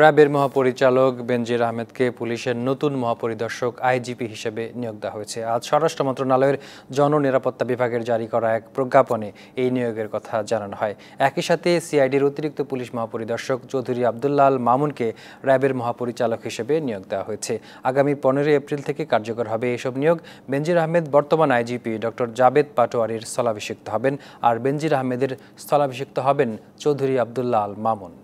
র্যাবের মহাপরিচালক বেনজির আহমেদকে পুলিশের নতুন মহাপরিদর্শক আইজিপি হিসেবে নিয়োগ দেওয়া হয়েছে আজ স্বরাষ্ট্র মন্ত্রণালয়ের জননিরাপত্তা বিভাগের জারি করা এক প্রজ্ঞাপনে এই নিয়োগের কথা জানানো হয় একই সাথে সিআইডির অতিরিক্ত পুলিশ মহাপরিদর্শক চৌধুরী আবদুল্লাল মামুনকে র্যাবের মহাপরিচালক হিসেবে নিয়োগ দেওয়া হয়েছে আগামী পনেরোই এপ্রিল থেকে কার্যকর হবে এসব নিয়োগ বেনজির আহমেদ বর্তমান আইজিপি ডক্টর জাবেদ পাটোয়ারির স্থলাভিষিক্ত হবেন আর বেনজির আহমেদের স্থলাভিষিক্ত হবেন চৌধুরী আবদুল্লাল মামুন